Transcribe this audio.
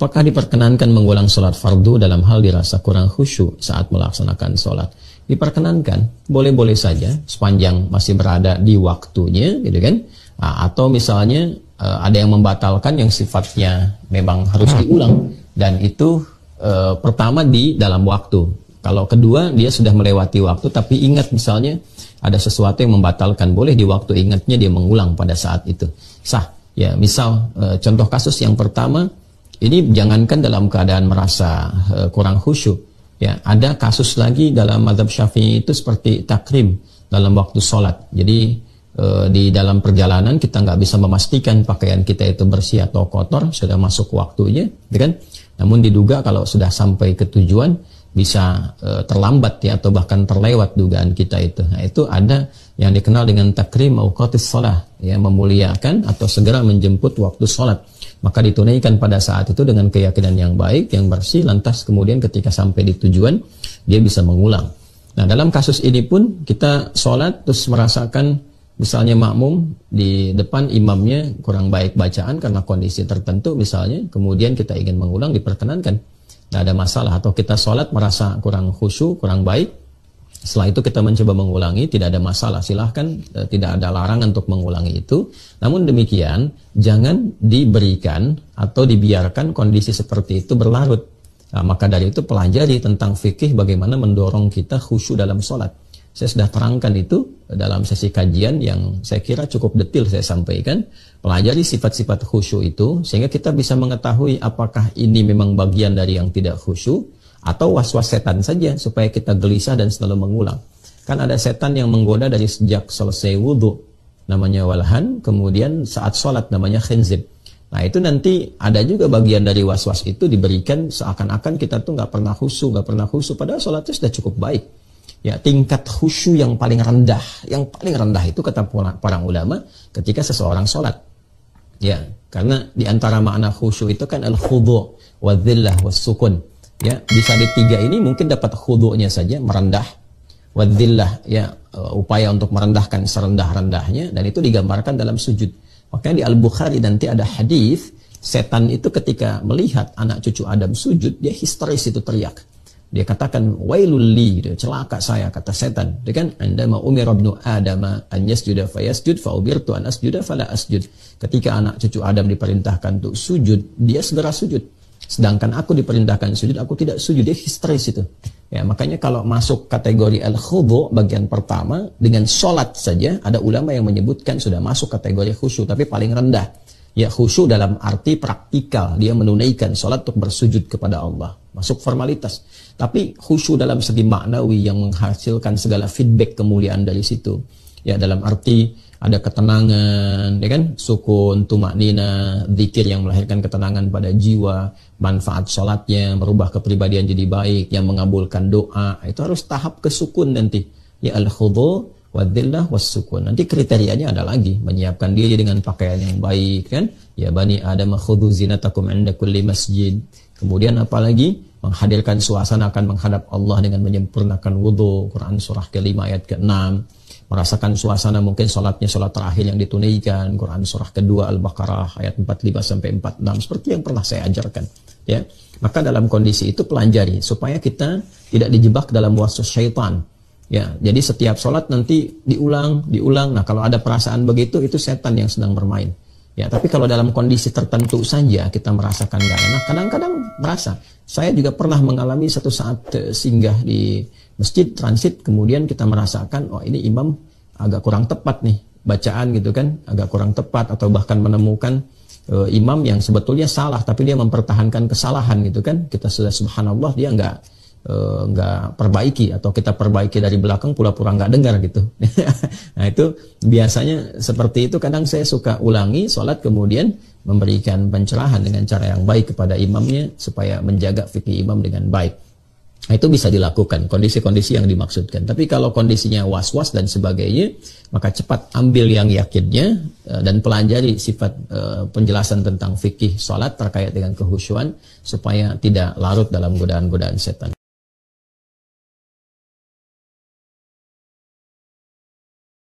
Apakah diperkenankan mengulang sholat fardu dalam hal dirasa kurang khusyuk saat melaksanakan sholat? Diperkenankan, boleh-boleh saja sepanjang masih berada di waktunya, gitu kan? Nah, atau misalnya eh, ada yang membatalkan yang sifatnya memang harus diulang dan itu uh, pertama di dalam waktu. Kalau kedua dia sudah melewati waktu tapi ingat misalnya ada sesuatu yang membatalkan boleh di waktu ingatnya dia mengulang pada saat itu sah. Ya misal uh, contoh kasus yang pertama ini jangankan dalam keadaan merasa uh, kurang khusyuk ya ada kasus lagi dalam madhab syafi'i itu seperti takrim dalam waktu sholat. Jadi di dalam perjalanan kita nggak bisa memastikan pakaian kita itu bersih atau kotor sudah masuk waktunya, gitu kan? Namun diduga kalau sudah sampai ke tujuan bisa e, terlambat ya atau bahkan terlewat dugaan kita itu. Nah, itu ada yang dikenal dengan takrim auqatis shalah ya memuliakan atau segera menjemput waktu sholat. Maka ditunaikan pada saat itu dengan keyakinan yang baik, yang bersih lantas kemudian ketika sampai di tujuan dia bisa mengulang. Nah, dalam kasus ini pun kita sholat terus merasakan Misalnya makmum di depan imamnya kurang baik bacaan karena kondisi tertentu misalnya, kemudian kita ingin mengulang diperkenankan. Tidak ada masalah atau kita sholat merasa kurang khusyuk, kurang baik. Setelah itu kita mencoba mengulangi, tidak ada masalah. Silahkan, eh, tidak ada larangan untuk mengulangi itu. Namun demikian, jangan diberikan atau dibiarkan kondisi seperti itu berlarut. Nah, maka dari itu pelajari tentang fikih bagaimana mendorong kita khusyuk dalam sholat. Saya sudah terangkan itu dalam sesi kajian yang saya kira cukup detail saya sampaikan. Pelajari sifat-sifat khusyuk itu sehingga kita bisa mengetahui apakah ini memang bagian dari yang tidak khusyuk atau was-was setan saja supaya kita gelisah dan selalu mengulang. Kan ada setan yang menggoda dari sejak selesai wudhu namanya walhan, kemudian saat sholat namanya khinzib. Nah itu nanti ada juga bagian dari was-was itu diberikan seakan-akan kita tuh nggak pernah khusyuk nggak pernah khusyuk Padahal sholatnya sudah cukup baik ya tingkat khusyuk yang paling rendah yang paling rendah itu kata para ulama ketika seseorang sholat ya karena diantara makna khusyuk itu kan al khudu wa dhillah wa sukun ya bisa di tiga ini mungkin dapat khudu'nya saja merendah wa dhillah ya eh, upaya untuk merendahkan serendah-rendahnya dan itu digambarkan dalam sujud makanya di al bukhari nanti ada hadis setan itu ketika melihat anak cucu Adam sujud dia histeris itu teriak dia katakan wailul li, dia celaka saya kata setan. Dia kan anda mau umir ibnu adama an yasjuda yasjud fa ubirtu an asjuda fala asjud. Ketika anak cucu Adam diperintahkan untuk sujud, dia segera sujud. Sedangkan aku diperintahkan sujud, aku tidak sujud. Dia histeris itu. Ya, makanya kalau masuk kategori al khudu bagian pertama dengan sholat saja ada ulama yang menyebutkan sudah masuk kategori khusyuk tapi paling rendah. Ya khusyuk dalam arti praktikal dia menunaikan sholat untuk bersujud kepada Allah masuk formalitas. Tapi khusyuk dalam segi maknawi yang menghasilkan segala feedback kemuliaan dari situ. Ya dalam arti ada ketenangan, ya kan? Sukun, nina, zikir yang melahirkan ketenangan pada jiwa, manfaat sholatnya, merubah kepribadian jadi baik, yang mengabulkan doa, itu harus tahap kesukun nanti. Ya al-khudhu wadillah wassukun. Nanti kriterianya ada lagi, menyiapkan diri dengan pakaian yang baik kan? Ya bani ada khudhu zinatakum 'inda kulli masjid. Kemudian apalagi menghadirkan suasana akan menghadap Allah dengan menyempurnakan wudhu Quran surah ke kelima ayat ke-6 merasakan suasana mungkin sholatnya sholat terakhir yang ditunaikan Quran surah kedua Al-Baqarah ayat 45 sampai 46 seperti yang pernah saya ajarkan ya maka dalam kondisi itu pelajari supaya kita tidak dijebak dalam wasus syaitan Ya, jadi setiap sholat nanti diulang, diulang. Nah, kalau ada perasaan begitu, itu setan yang sedang bermain. Ya, tapi kalau dalam kondisi tertentu saja kita merasakan gak enak, kadang-kadang merasa. Saya juga pernah mengalami satu saat eh, singgah di masjid transit, kemudian kita merasakan, oh ini imam agak kurang tepat nih bacaan gitu kan, agak kurang tepat atau bahkan menemukan e, imam yang sebetulnya salah, tapi dia mempertahankan kesalahan gitu kan. Kita sudah subhanallah dia nggak Eh, nggak perbaiki atau kita perbaiki dari belakang pura-pura nggak dengar gitu. nah itu biasanya seperti itu kadang saya suka ulangi sholat kemudian memberikan pencerahan dengan cara yang baik kepada imamnya supaya menjaga fikih imam dengan baik. Nah, itu bisa dilakukan kondisi-kondisi yang dimaksudkan. Tapi kalau kondisinya was-was dan sebagainya, maka cepat ambil yang yakinnya eh, dan pelajari sifat eh, penjelasan tentang fikih salat terkait dengan kehusyuan supaya tidak larut dalam godaan-godaan setan.